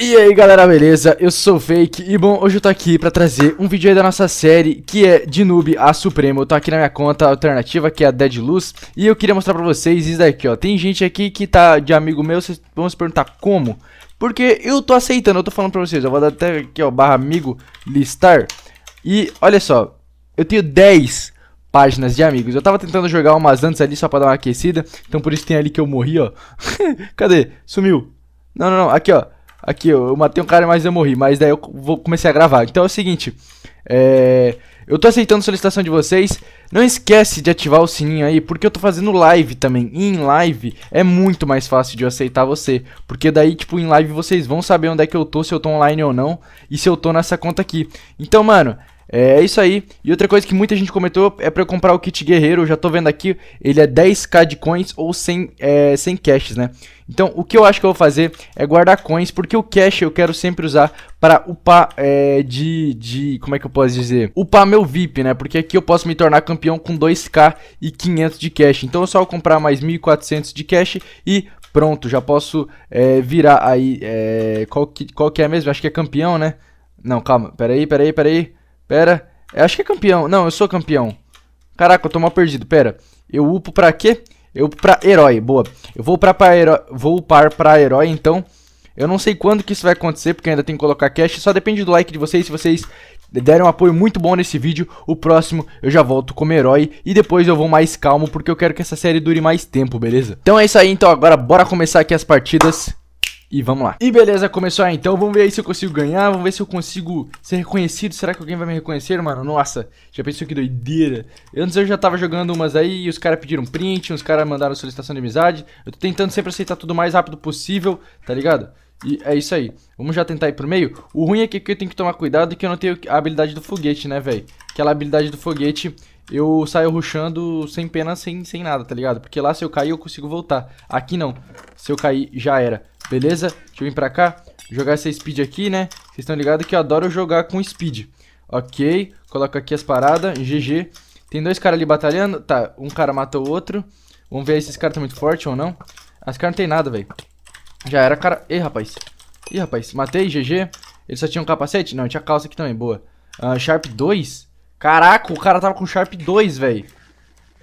E aí galera, beleza? Eu sou o Fake e bom, hoje eu tô aqui pra trazer um vídeo aí da nossa série que é de noob a Supremo. Eu tá tô aqui na minha conta alternativa que é a Dead Luz e eu queria mostrar pra vocês isso daqui, ó. Tem gente aqui que tá de amigo meu, vocês vão se perguntar como? Porque eu tô aceitando, eu tô falando pra vocês, eu vou dar até aqui, ó, barra amigo, listar. E olha só, eu tenho 10 páginas de amigos. Eu tava tentando jogar umas antes ali só pra dar uma aquecida, então por isso tem ali que eu morri, ó. Cadê? Sumiu. Não, não, não, aqui ó. Aqui, eu, matei um cara, mas eu morri. Mas daí eu vou, comecei a gravar. Então é o seguinte. É... Eu tô aceitando a solicitação de vocês. Não esquece de ativar o sininho aí, porque eu tô fazendo live também. E em live é muito mais fácil de eu aceitar você. Porque daí, tipo, em live vocês vão saber onde é que eu tô, se eu tô online ou não. E se eu tô nessa conta aqui. Então, mano, é, é, isso aí. E outra coisa que muita gente comentou é para eu comprar o kit guerreiro. Eu já tô vendo aqui, ele é 10k de coins ou 100, é, 100 caches, né? Então, o que eu acho que eu vou fazer é guardar coins, porque o cash eu quero sempre usar para upar é, de, de... Como é que eu posso dizer? Upar meu VIP, né? Porque aqui eu posso me tornar campeão com 2k e 500 de cash. Então, é só comprar mais 1.400 de cash e pronto, já posso é, virar aí... É, qual, que, qual que é mesmo? Acho que é campeão, né? Não, calma. Peraí, peraí, peraí. Pera. Eu acho que é campeão. Não, eu sou campeão. Caraca, eu tô mal perdido. Pera. Eu upo pra quê? Eu upo pra herói. Boa. Eu vou pra, pra herói. Vou upar pra herói, então. Eu não sei quando que isso vai acontecer, porque ainda tem que colocar cash. Só depende do like de vocês. Se vocês derem um apoio muito bom nesse vídeo, o próximo eu já volto como herói. E depois eu vou mais calmo, porque eu quero que essa série dure mais tempo, beleza? Então é isso aí. Então agora bora começar aqui as partidas. E vamos lá. E beleza, começou aí, então. Vamos ver aí se eu consigo ganhar. Vamos ver se eu consigo ser reconhecido. Será que alguém vai me reconhecer, mano? Nossa, já pensou que doideira. Antes eu já tava jogando umas aí e os caras pediram print, os caras mandaram solicitação de amizade. Eu tô tentando sempre aceitar tudo o mais rápido possível, tá ligado? E é isso aí. Vamos já tentar ir pro meio? O ruim é que eu tenho que tomar cuidado que eu não tenho a habilidade do foguete, né, velho? Aquela habilidade do foguete, eu saio ruxando sem pena, sem, sem nada, tá ligado? Porque lá se eu cair eu consigo voltar. Aqui não. Se eu cair, já era. Beleza? Deixa eu vir pra cá. Jogar essa speed aqui, né? Vocês estão ligados que eu adoro jogar com speed. Ok. Coloca aqui as paradas. GG. Tem dois caras ali batalhando. Tá, um cara matou o outro. Vamos ver se esse cara tá muito forte ou não. as esse cara não tem nada, velho. Já era, cara... Ei, rapaz. Ih, rapaz. Matei, GG. Ele só tinha um capacete? Não, tinha calça aqui também. Boa. Uh, Sharp 2? Caraca, o cara tava com Sharp 2, velho.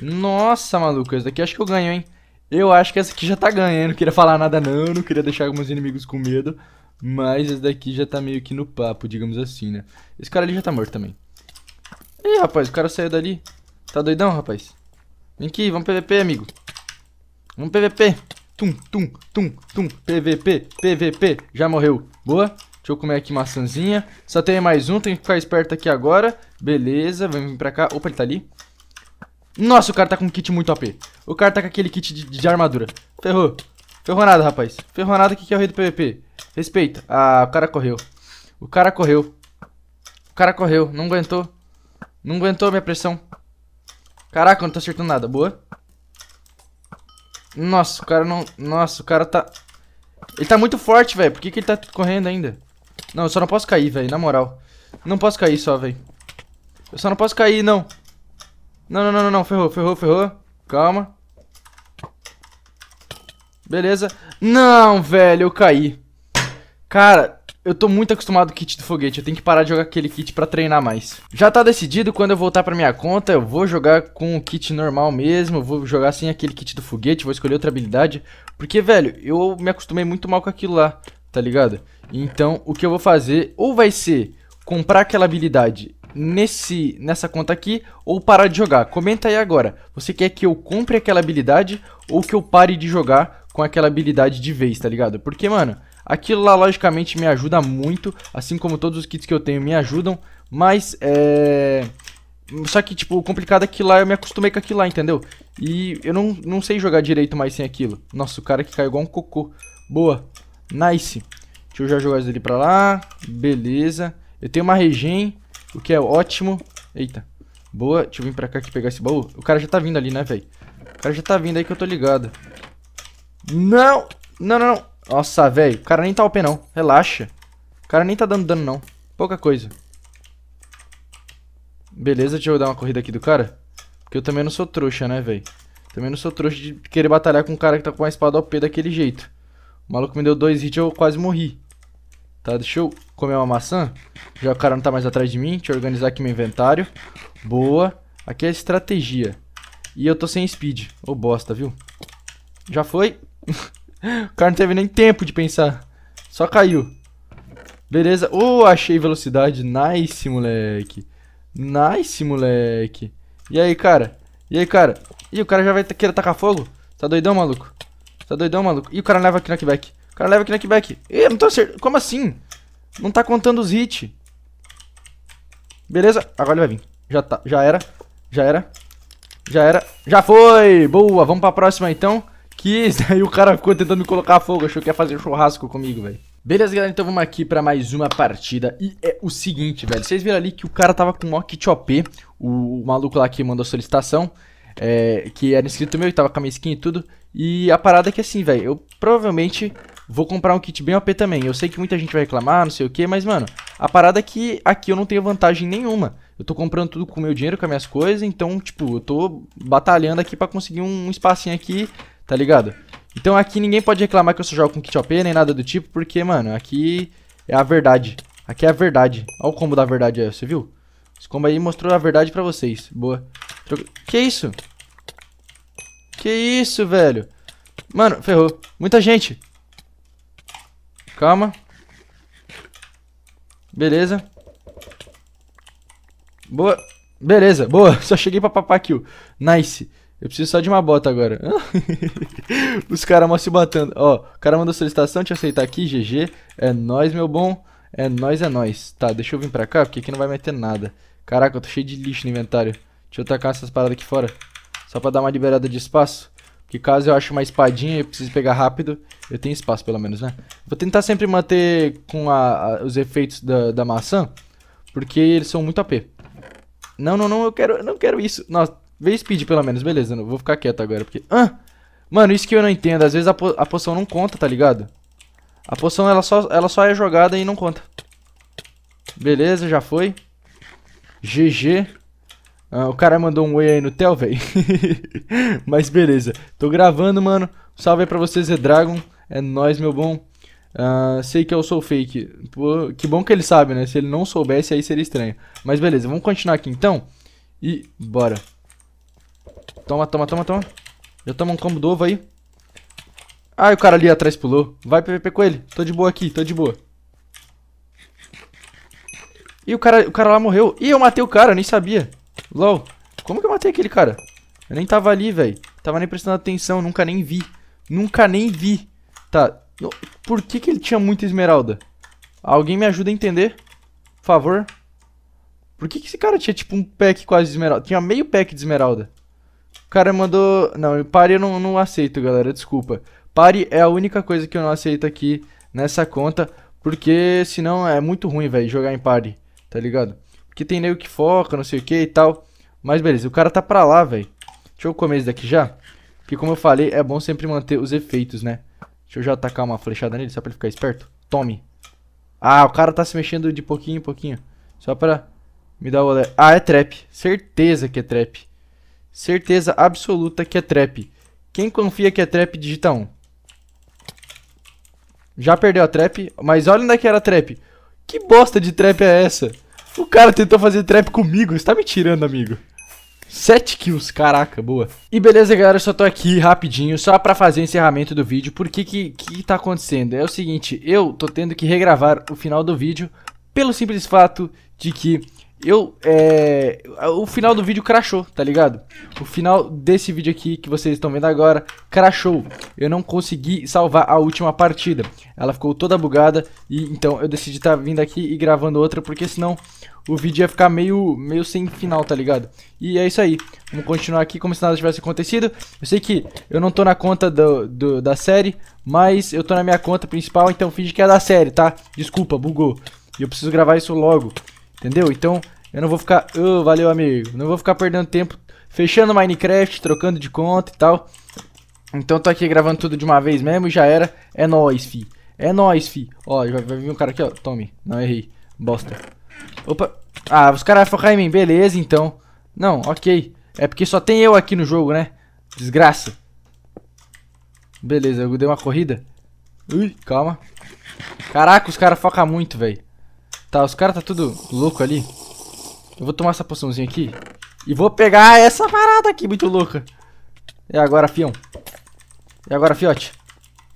Nossa, maluco. Esse daqui acho que eu ganho, hein. Eu acho que essa aqui já tá ganhando. Não queria falar nada, não. Não queria deixar alguns inimigos com medo. Mas esse daqui já tá meio que no papo, digamos assim, né? Esse cara ali já tá morto também. Ih, rapaz, o cara saiu dali. Tá doidão, rapaz? Vem aqui, vamos PVP, amigo. Vamos PVP. Tum, tum, tum, tum. PVP, PVP. Já morreu. Boa. Deixa eu comer aqui maçãzinha. Só tem mais um, tem que ficar esperto aqui agora. Beleza, vamos vir pra cá. Opa, ele tá ali. Nossa, o cara tá com um kit muito AP. O cara tá com aquele kit de, de armadura. Ferrou. Ferrou nada, rapaz. Ferrou nada que, que é o rei do PVP. Respeita. Ah, o cara correu. O cara correu. O cara correu. Não aguentou. Não aguentou minha pressão. Caraca, eu não tô acertando nada. Boa. Nossa, o cara não... Nossa, o cara tá... Ele tá muito forte, velho. Por que, que ele tá correndo ainda? Não, eu só não posso cair, velho. Na moral. Não posso cair só, velho. Eu só não posso cair, não. Não, não, não, não, não. Ferrou, ferrou, ferrou. Calma. Beleza. Não, velho, eu caí. Cara, eu tô muito acostumado com o kit do foguete. Eu tenho que parar de jogar aquele kit pra treinar mais. Já tá decidido, quando eu voltar pra minha conta, eu vou jogar com o kit normal mesmo. Eu vou jogar sem aquele kit do foguete, vou escolher outra habilidade. Porque, velho, eu me acostumei muito mal com aquilo lá, tá ligado? Então, o que eu vou fazer, ou vai ser comprar aquela habilidade nesse, nessa conta aqui ou parar de jogar. Comenta aí agora, você quer que eu compre aquela habilidade ou que eu pare de jogar com aquela habilidade de vez, tá ligado? Porque, mano, aquilo lá logicamente me ajuda muito, assim como todos os kits que eu tenho me ajudam, mas é... Só que, tipo, o complicado é que lá eu me acostumei com aquilo lá, entendeu? E eu não, não sei jogar direito mais sem aquilo. Nossa, o cara que caiu igual um cocô. Boa. Nice. Deixa eu já jogar isso dele pra lá. Beleza. Eu tenho uma regen. O que é ótimo. Eita. Boa. Deixa eu vir pra cá aqui pegar esse baú. O cara já tá vindo ali, né, velho? O cara já tá vindo aí que eu tô ligado. Não! Não, não, não. Nossa, velho. O cara nem tá OP, não. Relaxa. O cara nem tá dando dano, não. Pouca coisa. Beleza, deixa eu dar uma corrida aqui do cara. Porque eu também não sou trouxa, né, velho? Também não sou trouxa de querer batalhar com um cara que tá com uma espada OP daquele jeito. O maluco me deu dois hits e eu quase morri. Tá, deixa eu comer uma maçã. Já o cara não tá mais atrás de mim. Deixa eu organizar aqui meu inventário. Boa. Aqui é estratégia. E eu tô sem speed. Ô, oh, bosta, viu? Já foi. o cara não teve nem tempo de pensar. Só caiu. Beleza. Oh, achei velocidade. Nice, moleque. Nice, moleque. E aí, cara? E aí, cara? Ih, o cara já vai querer tacar fogo? Tá doidão, maluco? Tá doidão, maluco? Ih, o cara leva aqui no knockback cara leva aqui na kickback. Ih, não tô acertando. Como assim? Não tá contando os hits. Beleza, agora ele vai vir. Já tá, já era, já era, já era, já foi! Boa, vamos pra próxima então. Que daí o cara ficou tentando me colocar fogo, achou que ia fazer churrasco comigo, velho. Beleza, galera, então vamos aqui pra mais uma partida. E é o seguinte, velho, vocês viram ali que o cara tava com o kit OP, o, o maluco lá que mandou a solicitação, é, que era inscrito meu, que tava com a minha skin e tudo. E a parada é que assim, velho, eu provavelmente vou comprar um kit bem OP também. Eu sei que muita gente vai reclamar, não sei o que, mas, mano, a parada é que aqui eu não tenho vantagem nenhuma. Eu tô comprando tudo com o meu dinheiro, com as minhas coisas, então, tipo, eu tô batalhando aqui pra conseguir um espacinho aqui, tá ligado? Então aqui ninguém pode reclamar que eu só jogo com kit OP nem nada do tipo, porque, mano, aqui é a verdade. Aqui é a verdade. Olha o combo da verdade aí, você viu? Esse combo aí mostrou a verdade pra vocês. Boa. Que isso? Que isso, velho? Mano, ferrou. Muita gente. Calma. Beleza. Boa. Beleza, boa. Só cheguei pra papar kill. Nice. Eu preciso só de uma bota agora. Os caras mó se batendo. Ó, o cara mandou solicitação, te aceitar aqui, GG. É nóis, meu bom. É nóis, é nóis. Tá, deixa eu vir pra cá, porque aqui não vai meter nada. Caraca, eu tô cheio de lixo no inventário. Deixa eu tacar essas paradas aqui fora. Só pra dar uma liberada de espaço. Que caso eu ache uma espadinha e precise pegar rápido, eu tenho espaço pelo menos, né? Vou tentar sempre manter com a, a, os efeitos da, da maçã, porque eles são muito AP. Não, não, não, eu quero, eu não quero isso. Nossa, vê speed pelo menos, beleza, não, vou ficar quieto agora, porque... Ah! Mano, isso que eu não entendo, às vezes a, po a poção não conta, tá ligado? A poção, ela só, ela só é jogada e não conta. Beleza, já foi. GG. Ah, o cara mandou um oi aí no Tel, velho. Mas beleza. Tô gravando, mano. Salve aí pra vocês, é Dragon. É nóis, meu bom. Ah, sei que eu sou fake. Pô, que bom que ele sabe, né? Se ele não soubesse, aí seria estranho. Mas beleza, vamos continuar aqui então. E bora. Toma, toma, toma, toma. Já toma um combo do ovo aí. Ai, o cara ali atrás pulou. Vai PVP com ele. Tô de boa aqui, tô de boa. E o cara, o cara lá morreu. Ih, eu matei o cara, eu nem sabia. Low, como que eu matei aquele cara? Eu nem tava ali, velho. Tava nem prestando atenção, nunca nem vi. Nunca nem vi. Tá, por que que ele tinha muita esmeralda? Alguém me ajuda a entender? Por favor. Por que que esse cara tinha, tipo, um pack quase de esmeralda? Tinha meio pack de esmeralda. O cara mandou... Não, pare eu não, não aceito, galera, desculpa. Pare é a única coisa que eu não aceito aqui nessa conta, porque senão é muito ruim, velho, jogar em pare, tá ligado? Que tem nego que foca, não sei o que e tal. Mas beleza, o cara tá pra lá, velho. Deixa eu comer esse daqui já. Porque como eu falei, é bom sempre manter os efeitos, né? Deixa eu já atacar uma flechada nele, só pra ele ficar esperto. Tome. Ah, o cara tá se mexendo de pouquinho em pouquinho. Só pra me dar o olé. Ah, é trap. Certeza que é trap. Certeza absoluta que é trap. Quem confia que é trap, digita 1. Já perdeu a trap, mas olha onde é que era a trap. Que bosta de trap é essa? O cara tentou fazer trap comigo, você tá me tirando, amigo. 7 kills, caraca, boa. E beleza, galera, eu só tô aqui rapidinho, só pra fazer o encerramento do vídeo. Por que que, que tá acontecendo? É o seguinte, eu tô tendo que regravar o final do vídeo pelo simples fato de que eu, é... O final do vídeo crashou, tá ligado? O final desse vídeo aqui que vocês estão vendo agora crashou. Eu não consegui salvar a última partida. Ela ficou toda bugada e então eu decidi estar tá vindo aqui e gravando outra porque senão o vídeo ia ficar meio, meio sem final, tá ligado? E é isso aí. Vamos continuar aqui como se nada tivesse acontecido. Eu sei que eu não tô na conta do, do da série, mas eu tô na minha conta principal, então finge que é da série, tá? Desculpa, bugou. E eu preciso gravar isso logo. Entendeu? Então, eu não vou ficar... Oh, valeu, amigo. Não vou ficar perdendo tempo fechando Minecraft, trocando de conta e tal. Então, tô aqui gravando tudo de uma vez mesmo e já era. É nóis, fi. É nóis, fi. Ó, vai, vir um cara aqui, ó. Tome. Não, errei. Bosta. Opa. Ah, os caras focar em mim. Beleza, então. Não, ok. É porque só tem eu aqui no jogo, né? Desgraça. Beleza, eu dei uma corrida. Ui, calma. Caraca, os caras focam muito, velho. Tá, os caras tá tudo louco ali. Eu vou tomar essa poçãozinha aqui. E vou pegar essa parada aqui, muito louca. É agora, fião. É agora, fiote.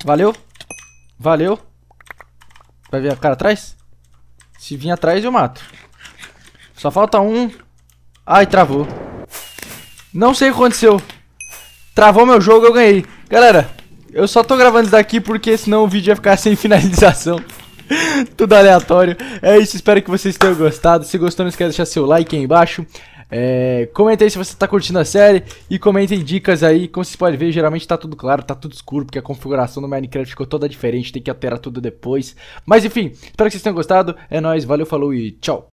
Valeu. Valeu. Vai vir a cara atrás? Se vir atrás, eu mato. Só falta um. Ai, travou. Não sei o que aconteceu. Travou meu jogo, eu ganhei. Galera, eu só tô gravando isso daqui porque senão o vídeo ia ficar sem finalização. Tudo aleatório. É isso, espero que vocês tenham gostado. Se gostou, não esquece de deixar seu like aí embaixo. É, comenta aí se você está curtindo a série e comentem dicas aí. Como vocês podem ver, geralmente está tudo claro, está tudo escuro, porque a configuração do Minecraft ficou toda diferente, tem que alterar tudo depois. Mas enfim, espero que vocês tenham gostado. É nóis, valeu, falou e tchau!